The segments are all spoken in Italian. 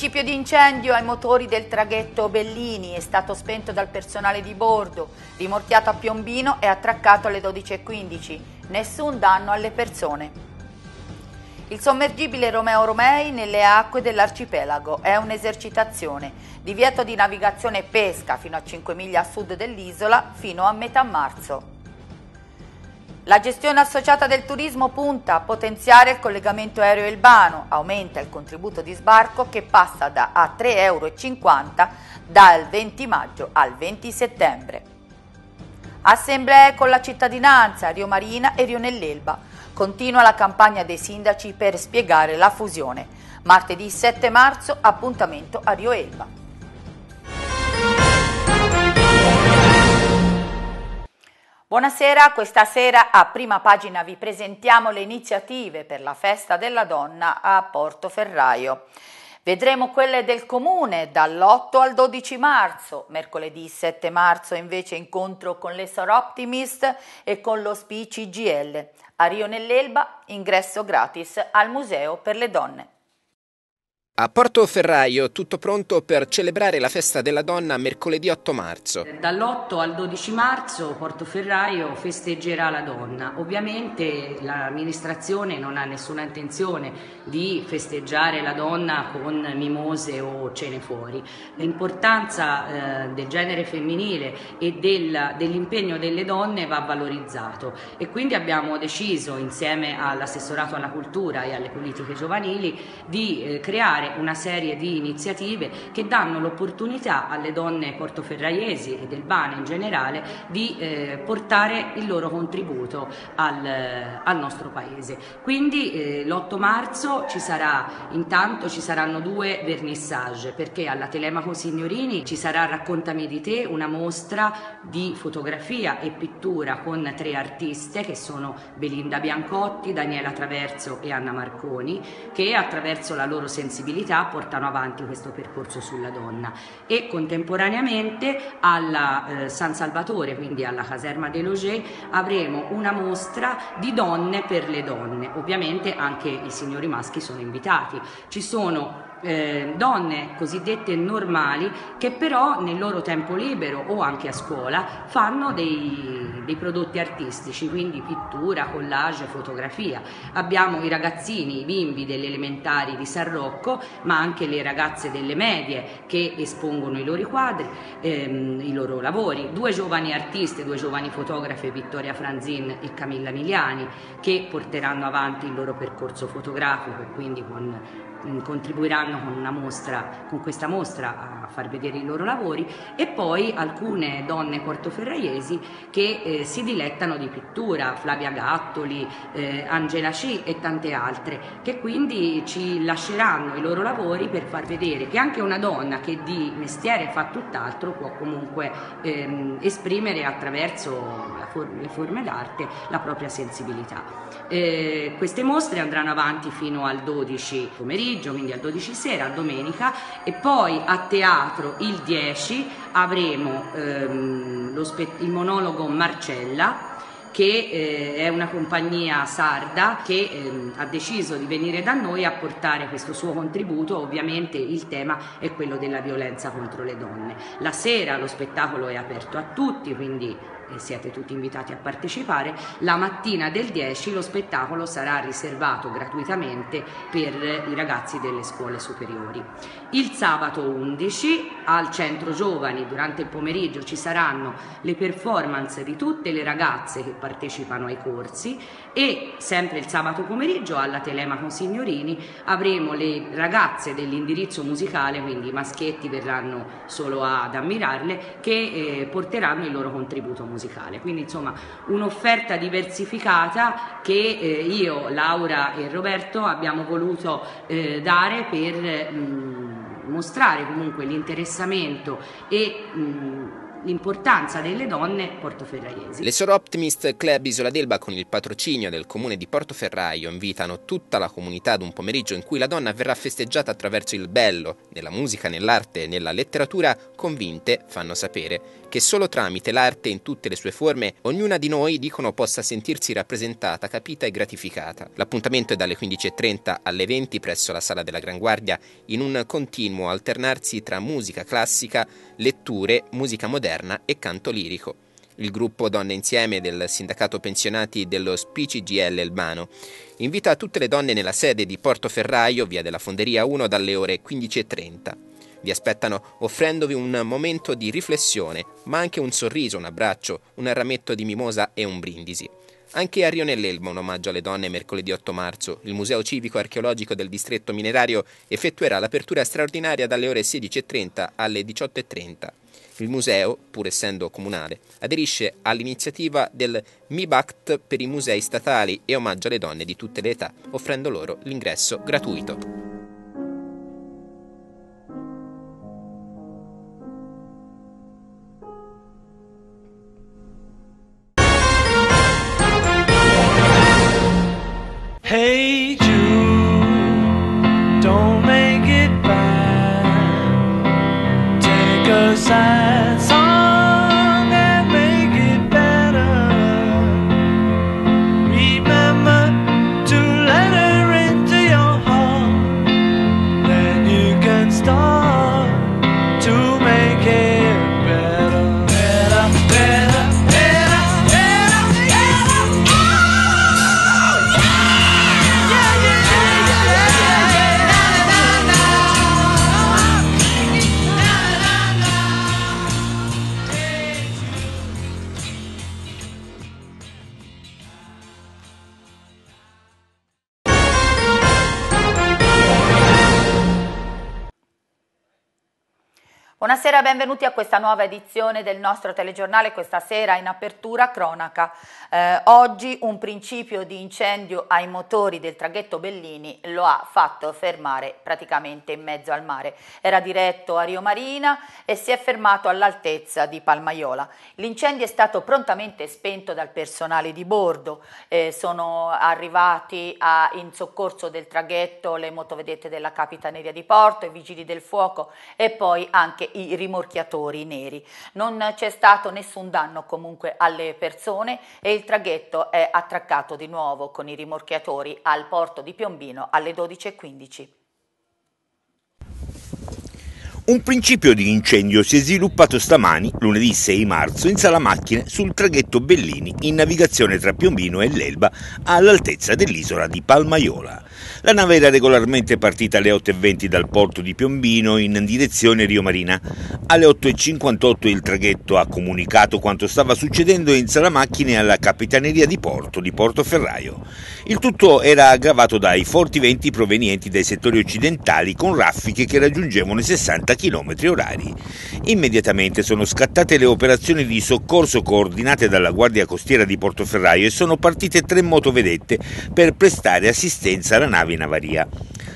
Principio di incendio ai motori del traghetto Bellini, è stato spento dal personale di bordo, rimorchiato a Piombino e attraccato alle 12.15. Nessun danno alle persone. Il sommergibile Romeo Romei nelle acque dell'arcipelago è un'esercitazione. Divieto di navigazione e pesca fino a 5 miglia a sud dell'isola fino a metà marzo. La gestione associata del turismo punta a potenziare il collegamento aereo elbano aumenta il contributo di sbarco che passa da a 3,50 euro dal 20 maggio al 20 settembre. Assemblee con la cittadinanza, Rio Marina e Rio Nell'Elba. Continua la campagna dei sindaci per spiegare la fusione. Martedì 7 marzo appuntamento a Rio Elba. Buonasera, questa sera a prima pagina vi presentiamo le iniziative per la festa della donna a Portoferraio. Vedremo quelle del comune dall'8 al 12 marzo, mercoledì 7 marzo invece incontro con le Sor Optimist e con lo SPI CGL. A Rio nell'Elba ingresso gratis al Museo per le Donne. A Portoferraio tutto pronto per celebrare la festa della donna mercoledì 8 marzo. Dall'8 al 12 marzo Portoferraio festeggerà la donna. Ovviamente l'amministrazione non ha nessuna intenzione di festeggiare la donna con mimose o cene fuori. L'importanza eh, del genere femminile e del, dell'impegno delle donne va valorizzato e quindi abbiamo deciso insieme all'assessorato alla cultura e alle politiche giovanili di eh, creare una serie di iniziative che danno l'opportunità alle donne portoferraiesi e del Bane in generale di eh, portare il loro contributo al, eh, al nostro paese. Quindi eh, l'8 marzo ci sarà, intanto ci saranno due vernissage perché alla Telemaco Signorini ci sarà Raccontami di te, una mostra di fotografia e pittura con tre artiste che sono Belinda Biancotti, Daniela Traverso e Anna Marconi che attraverso la loro sensibilità attività portano avanti questo percorso sulla donna e contemporaneamente alla eh, San Salvatore, quindi alla caserma dei Loger, avremo una mostra di donne per le donne. Ovviamente anche i signori maschi sono invitati. Ci sono eh, donne cosiddette normali che però nel loro tempo libero o anche a scuola fanno dei, dei prodotti artistici, quindi pittura, collage, fotografia. Abbiamo i ragazzini, i bimbi delle elementari di San Rocco, ma anche le ragazze delle medie che espongono i loro quadri, ehm, i loro lavori. Due giovani artiste, due giovani fotografe, Vittoria Franzin e Camilla Miliani, che porteranno avanti il loro percorso fotografico e quindi con Mm, contribuiranno con, mostra, con, questa mostra a far vedere i loro lavori e poi alcune donne portoferraiesi che eh, si dilettano di pittura, Flavia Gattoli, eh, Angela C e tante altre, che quindi ci lasceranno i loro lavori per far vedere che anche una donna che di mestiere fa tutt'altro può comunque ehm, esprimere attraverso for le forme d'arte la propria sensibilità. Eh, queste mostre andranno avanti fino al 12 pomeriggio pomeriggio, quindi a 12 sera, a domenica, e poi a teatro il 10 avremo ehm, il monologo Marcella che eh, è una compagnia sarda che eh, ha deciso di venire da noi a portare questo suo contributo, ovviamente il tema è quello della violenza contro le donne. La sera lo spettacolo è aperto a tutti, quindi e siete tutti invitati a partecipare, la mattina del 10 lo spettacolo sarà riservato gratuitamente per i ragazzi delle scuole superiori. Il sabato 11 al Centro Giovani durante il pomeriggio ci saranno le performance di tutte le ragazze che partecipano ai corsi e sempre il sabato pomeriggio alla Telemaco Signorini avremo le ragazze dell'indirizzo musicale, quindi i maschietti verranno solo ad ammirarle, che eh, porteranno il loro contributo musicale musicale. Quindi insomma un'offerta diversificata che eh, io, Laura e Roberto abbiamo voluto eh, dare per mh, mm, mostrare comunque l'interessamento e mh, mm, l'importanza delle donne portoferraiesi. Le Soro Optimist Club Isola d'Elba con il patrocinio del comune di Portoferraio invitano tutta la comunità ad un pomeriggio in cui la donna verrà festeggiata attraverso il bello, nella musica, nell'arte e nella letteratura, convinte, fanno sapere, che solo tramite l'arte in tutte le sue forme ognuna di noi, dicono, possa sentirsi rappresentata, capita e gratificata. L'appuntamento è dalle 15.30 alle 20 presso la sala della Gran Guardia in un continuo alternarsi tra musica classica, letture, musica moderna moderna e canto lirico. Il gruppo Donne Insieme del sindacato pensionati dello SPCGL Elbano invita tutte le donne nella sede di Portoferraio, via della Fonderia 1, dalle ore 15.30. Vi aspettano offrendovi un momento di riflessione, ma anche un sorriso, un abbraccio, un rametto di mimosa e un brindisi. Anche a Rio nell'Elmo, un omaggio alle donne, mercoledì 8 marzo, il Museo Civico Archeologico del Distretto Minerario effettuerà l'apertura straordinaria dalle ore 16.30 alle 18.30. Il museo, pur essendo comunale, aderisce all'iniziativa del MIBACT per i musei statali e omaggia le donne di tutte le età, offrendo loro l'ingresso gratuito. Hey Jude. Buonasera, benvenuti a questa nuova edizione del nostro telegiornale, questa sera in apertura cronaca. Eh, oggi un principio di incendio ai motori del traghetto Bellini lo ha fatto fermare praticamente in mezzo al mare. Era diretto a Rio Marina e si è fermato all'altezza di Palmaiola. L'incendio è stato prontamente spento dal personale di bordo, eh, sono arrivati a, in soccorso del traghetto le motovedette della Capitaneria di Porto, i vigili del fuoco e poi anche i rimorchiatori neri. Non c'è stato nessun danno comunque alle persone e il traghetto è attraccato di nuovo con i rimorchiatori al porto di Piombino alle 12.15. Un principio di incendio si è sviluppato stamani, lunedì 6 marzo, in sala macchine sul traghetto Bellini in navigazione tra Piombino e l'Elba all'altezza dell'isola di Palmaiola. La nave era regolarmente partita alle 8.20 dal porto di Piombino in direzione Rio Marina. Alle 8.58 il traghetto ha comunicato quanto stava succedendo in sala macchine alla Capitaneria di Porto di Portoferraio. Il tutto era aggravato dai forti venti provenienti dai settori occidentali con raffiche che raggiungevano i 60 km orari. Immediatamente sono scattate le operazioni di soccorso coordinate dalla Guardia Costiera di Portoferraio e sono partite tre motovedette per prestare assistenza alla nave na avaria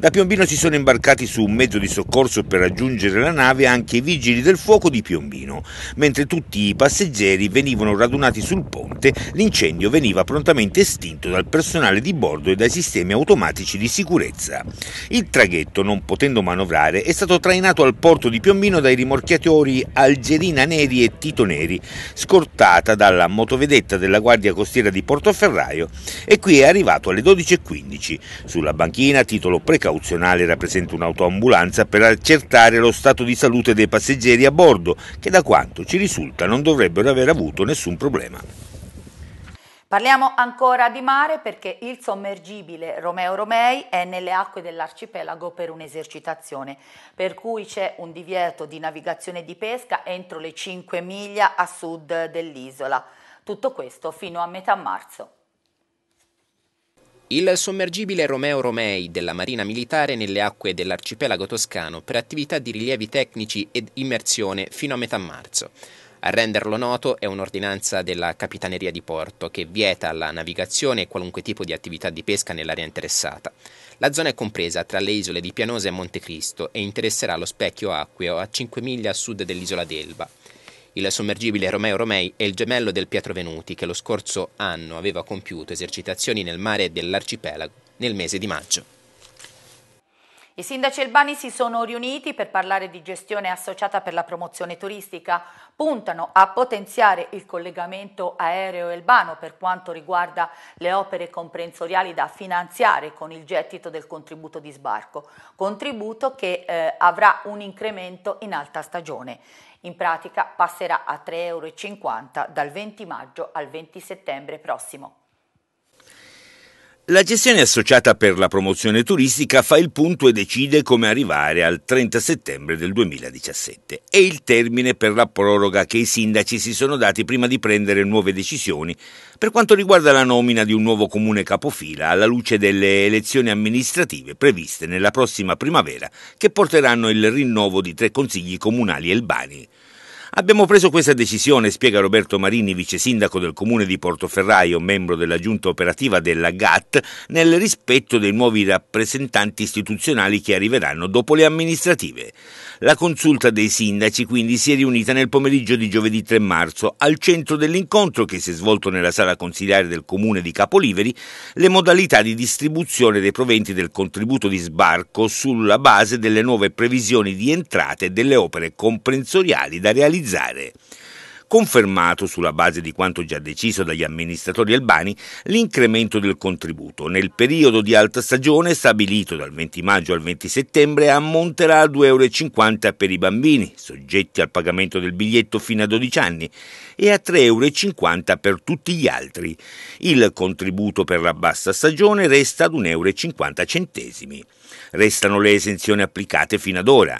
Da Piombino si sono imbarcati su un mezzo di soccorso per raggiungere la nave anche i vigili del fuoco di Piombino. Mentre tutti i passeggeri venivano radunati sul ponte, l'incendio veniva prontamente estinto dal personale di bordo e dai sistemi automatici di sicurezza. Il traghetto, non potendo manovrare, è stato trainato al porto di Piombino dai rimorchiatori Algerina Neri e Tito Neri, scortata dalla motovedetta della Guardia Costiera di Portoferraio e qui è arrivato alle 12.15. Sulla banchina, titolo precauto, cauzionale rappresenta un'autoambulanza per accertare lo stato di salute dei passeggeri a bordo che da quanto ci risulta non dovrebbero aver avuto nessun problema. Parliamo ancora di mare perché il sommergibile Romeo Romei è nelle acque dell'arcipelago per un'esercitazione, per cui c'è un divieto di navigazione di pesca entro le 5 miglia a sud dell'isola. Tutto questo fino a metà marzo. Il sommergibile Romeo Romei della Marina Militare nelle acque dell'arcipelago toscano per attività di rilievi tecnici ed immersione fino a metà marzo. A renderlo noto è un'ordinanza della Capitaneria di Porto che vieta la navigazione e qualunque tipo di attività di pesca nell'area interessata. La zona è compresa tra le isole di Pianosa e Montecristo e interesserà lo specchio acqueo a 5 miglia a sud dell'isola d'Elba. Il sommergibile Romeo Romei è il gemello del Pietro Venuti che lo scorso anno aveva compiuto esercitazioni nel mare dell'arcipelago nel mese di maggio. I sindaci albani si sono riuniti per parlare di gestione associata per la promozione turistica. Puntano a potenziare il collegamento aereo elbano per quanto riguarda le opere comprensoriali da finanziare con il gettito del contributo di sbarco, contributo che eh, avrà un incremento in alta stagione. In pratica passerà a 3,50 euro dal 20 maggio al 20 settembre prossimo. La gestione associata per la promozione turistica fa il punto e decide come arrivare al 30 settembre del 2017. È il termine per la proroga che i sindaci si sono dati prima di prendere nuove decisioni per quanto riguarda la nomina di un nuovo comune capofila alla luce delle elezioni amministrative previste nella prossima primavera che porteranno il rinnovo di tre consigli comunali elbani. Abbiamo preso questa decisione, spiega Roberto Marini, vice sindaco del comune di Portoferraio, membro della giunta operativa della GAT, nel rispetto dei nuovi rappresentanti istituzionali che arriveranno dopo le amministrative. La consulta dei sindaci quindi si è riunita nel pomeriggio di giovedì 3 marzo. Al centro dell'incontro, che si è svolto nella sala consigliare del comune di Capoliveri, le modalità di distribuzione dei proventi del contributo di sbarco sulla base delle nuove previsioni di entrate delle opere comprensoriali da realizzare realizzare. Confermato sulla base di quanto già deciso dagli amministratori albani l'incremento del contributo. Nel periodo di alta stagione stabilito dal 20 maggio al 20 settembre ammonterà a 2,50 euro per i bambini, soggetti al pagamento del biglietto fino a 12 anni, e a 3,50 euro per tutti gli altri. Il contributo per la bassa stagione resta ad 1,50 euro. Restano le esenzioni applicate fino ad ora.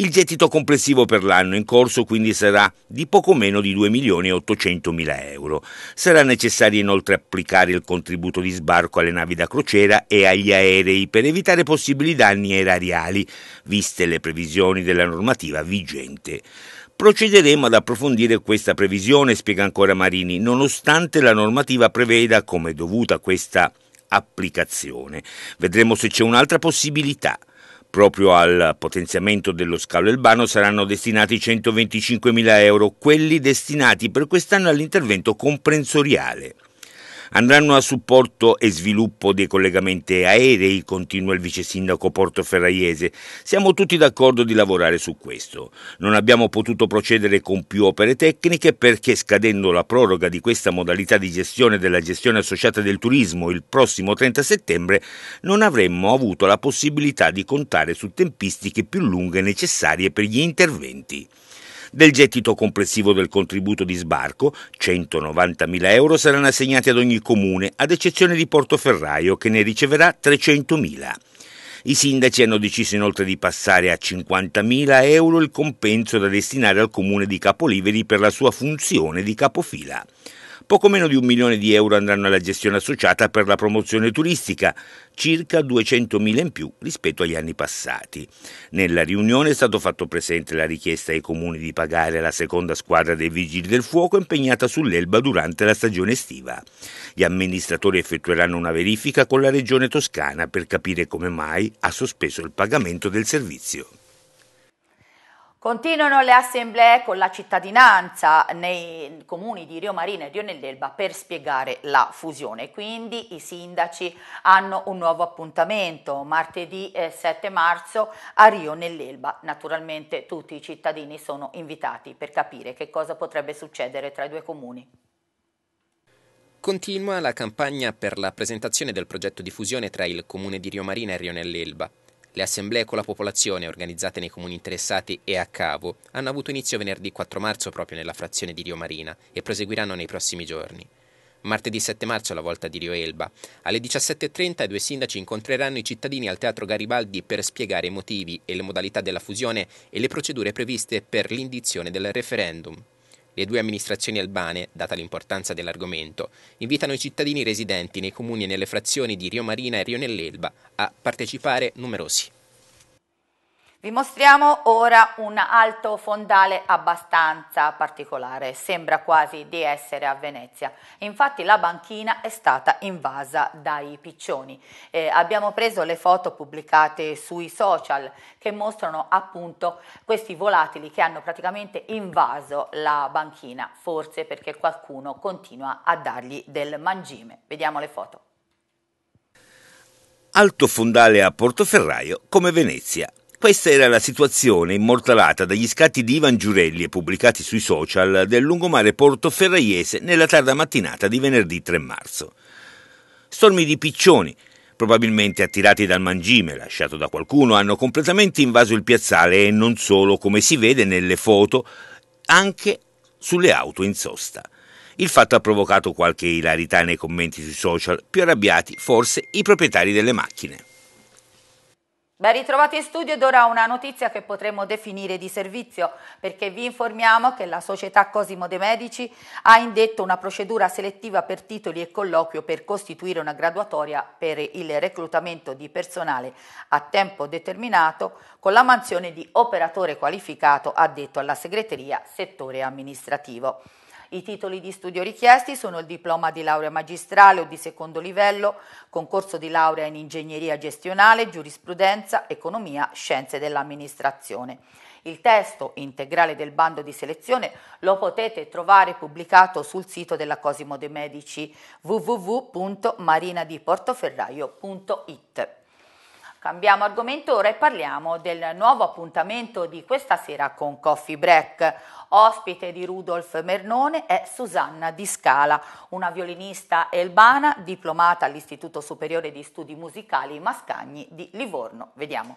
Il gettito complessivo per l'anno in corso quindi sarà di poco meno di 2 milioni e 800 mila euro. Sarà necessario inoltre applicare il contributo di sbarco alle navi da crociera e agli aerei per evitare possibili danni erariali, viste le previsioni della normativa vigente. Procederemo ad approfondire questa previsione, spiega ancora Marini, nonostante la normativa preveda come dovuta questa applicazione. Vedremo se c'è un'altra possibilità. Proprio al potenziamento dello scalo urbano saranno destinati 125 mila euro, quelli destinati per quest'anno all'intervento comprensoriale andranno a supporto e sviluppo dei collegamenti aerei, continua il vice sindaco portoferraiese. Siamo tutti d'accordo di lavorare su questo. Non abbiamo potuto procedere con più opere tecniche perché scadendo la proroga di questa modalità di gestione della gestione associata del turismo il prossimo 30 settembre non avremmo avuto la possibilità di contare su tempistiche più lunghe necessarie per gli interventi. Del gettito complessivo del contributo di sbarco, 190.000 euro saranno assegnati ad ogni comune, ad eccezione di Portoferraio che ne riceverà 300.000. I sindaci hanno deciso inoltre di passare a 50.000 euro il compenso da destinare al comune di Capoliveri per la sua funzione di capofila. Poco meno di un milione di euro andranno alla gestione associata per la promozione turistica, circa 200.000 in più rispetto agli anni passati. Nella riunione è stato fatto presente la richiesta ai comuni di pagare la seconda squadra dei vigili del fuoco impegnata sull'Elba durante la stagione estiva. Gli amministratori effettueranno una verifica con la regione toscana per capire come mai ha sospeso il pagamento del servizio. Continuano le assemblee con la cittadinanza nei comuni di Rio Marina e Rionel d'Elba per spiegare la fusione, quindi i sindaci hanno un nuovo appuntamento martedì 7 eh, marzo a Rio nell'Elba. Naturalmente tutti i cittadini sono invitati per capire che cosa potrebbe succedere tra i due comuni. Continua la campagna per la presentazione del progetto di fusione tra il comune di Rio Marina e Rionell'Elba. Le assemblee con la popolazione organizzate nei comuni interessati e a cavo hanno avuto inizio venerdì 4 marzo proprio nella frazione di Rio Marina e proseguiranno nei prossimi giorni. Martedì 7 marzo alla volta di Rio Elba. Alle 17.30 i due sindaci incontreranno i cittadini al Teatro Garibaldi per spiegare i motivi e le modalità della fusione e le procedure previste per l'indizione del referendum. Le due amministrazioni albane, data l'importanza dell'argomento, invitano i cittadini residenti nei comuni e nelle frazioni di Rio Marina e Rio nell'Elba a partecipare numerosi. Vi mostriamo ora un alto fondale abbastanza particolare, sembra quasi di essere a Venezia. Infatti la banchina è stata invasa dai piccioni. Eh, abbiamo preso le foto pubblicate sui social che mostrano appunto questi volatili che hanno praticamente invaso la banchina, forse perché qualcuno continua a dargli del mangime. Vediamo le foto. Alto fondale a Portoferraio come Venezia, questa era la situazione immortalata dagli scatti di Ivan Giurelli e pubblicati sui social del lungomare Porto Ferraiese nella tarda mattinata di venerdì 3 marzo. Stormi di piccioni, probabilmente attirati dal mangime lasciato da qualcuno, hanno completamente invaso il piazzale e non solo, come si vede nelle foto, anche sulle auto in sosta. Il fatto ha provocato qualche ilarità nei commenti sui social, più arrabbiati forse i proprietari delle macchine. Ben ritrovati in studio ed ora una notizia che potremmo definire di servizio perché vi informiamo che la società Cosimo De Medici ha indetto una procedura selettiva per titoli e colloquio per costituire una graduatoria per il reclutamento di personale a tempo determinato con la mansione di operatore qualificato addetto alla segreteria settore amministrativo. I titoli di studio richiesti sono il diploma di laurea magistrale o di secondo livello, concorso di laurea in ingegneria gestionale, giurisprudenza, economia, scienze dell'amministrazione. Il testo integrale del bando di selezione lo potete trovare pubblicato sul sito della Cosimo de Medici www.marinadiportoferraio.it. Cambiamo argomento ora e parliamo del nuovo appuntamento di questa sera con Coffee Break. Ospite di Rudolf Mernone è Susanna Di Scala, una violinista elbana diplomata all'Istituto Superiore di Studi Musicali Mascagni di Livorno. Vediamo.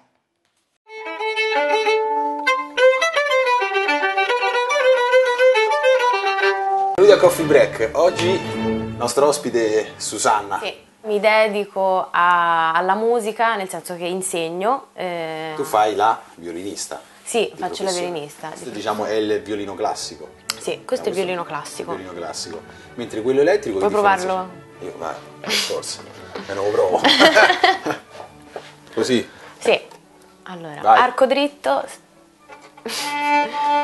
Benvenuti a Coffee Break. Oggi nostro ospite è Susanna. Sì mi dedico a, alla musica, nel senso che insegno. Eh... Tu fai la violinista? Sì, faccio la violinista. Questo diciamo è il violino classico. Sì, questo no, è diciamo, il violino classico. Il violino classico. Mentre quello elettrico... Puoi provarlo? C'è? Io, vai, forse. Me lo provo. Così? Sì. Allora, vai. arco dritto,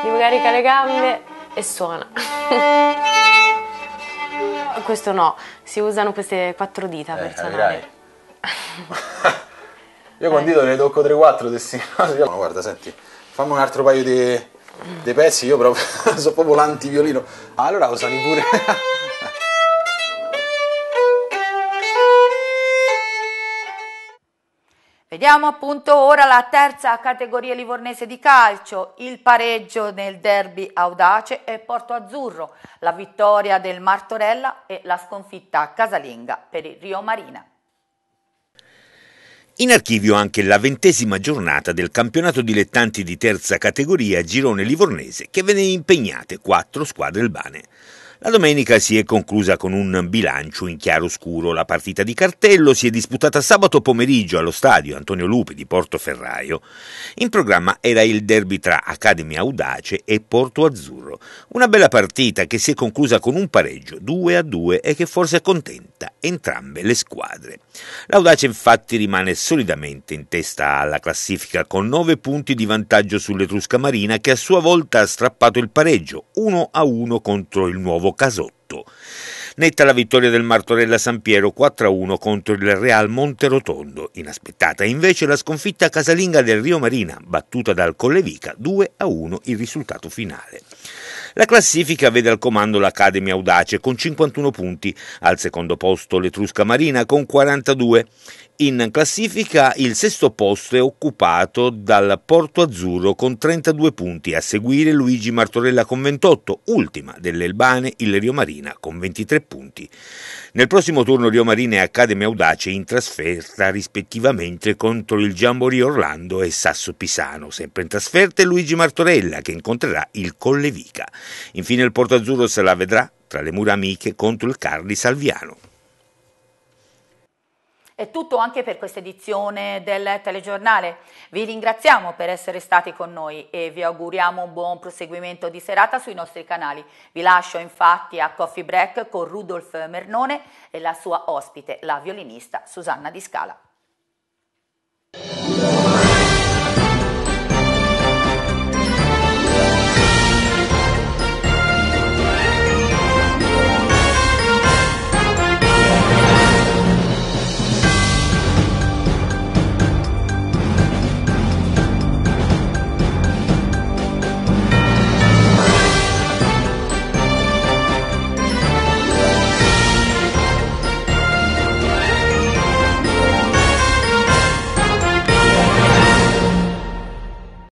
devo carica le gambe e suona. questo no, si usano queste quattro dita eh, personali. Io con eh. dito ne tocco 3-4 destino. No, guarda, senti, fammi un altro paio di, pezzi, io proprio sono proprio l'antiviolino. Allora usami pure. Eh. Vediamo appunto ora la terza categoria livornese di calcio, il pareggio nel derby Audace e Porto Azzurro, la vittoria del Martorella e la sconfitta casalinga per il Rio Marina. In archivio anche la ventesima giornata del campionato dilettanti di terza categoria girone livornese che venne impegnate quattro squadre albane. La domenica si è conclusa con un bilancio in chiaro scuro. La partita di cartello si è disputata sabato pomeriggio allo stadio Antonio Lupi di Portoferraio. In programma era il derby tra Accademia Audace e Porto Azzurro. Una bella partita che si è conclusa con un pareggio 2 a 2 e che forse accontenta entrambe le squadre. L'Audace infatti rimane solidamente in testa alla classifica con 9 punti di vantaggio sull'Etrusca Marina che a sua volta ha strappato il pareggio 1 a 1 contro il nuovo nuovo Casotto. Netta la vittoria del Martorella San Piero 4-1 contro il Real Monterotondo. Inaspettata invece la sconfitta casalinga del Rio Marina, battuta dal Collevica 2-1 il risultato finale. La classifica vede al comando l'Academy Audace con 51 punti, al secondo posto l'Etrusca Marina con 42. In classifica il sesto posto è occupato dal Porto Azzurro con 32 punti, a seguire Luigi Martorella con 28, ultima dell'Elbane il Rio Marina con 23 punti. Nel prossimo turno Rio Marina e Accademia Audace in trasferta rispettivamente contro il Giambori Orlando e Sasso Pisano, sempre in trasferta è Luigi Martorella che incontrerà il Collevica. Infine il Porto Azzurro se la vedrà tra le mura amiche contro il Carli Salviano. È tutto anche per questa edizione del telegiornale. Vi ringraziamo per essere stati con noi e vi auguriamo un buon proseguimento di serata sui nostri canali. Vi lascio infatti a Coffee Break con Rudolf Mernone e la sua ospite, la violinista Susanna Di Scala.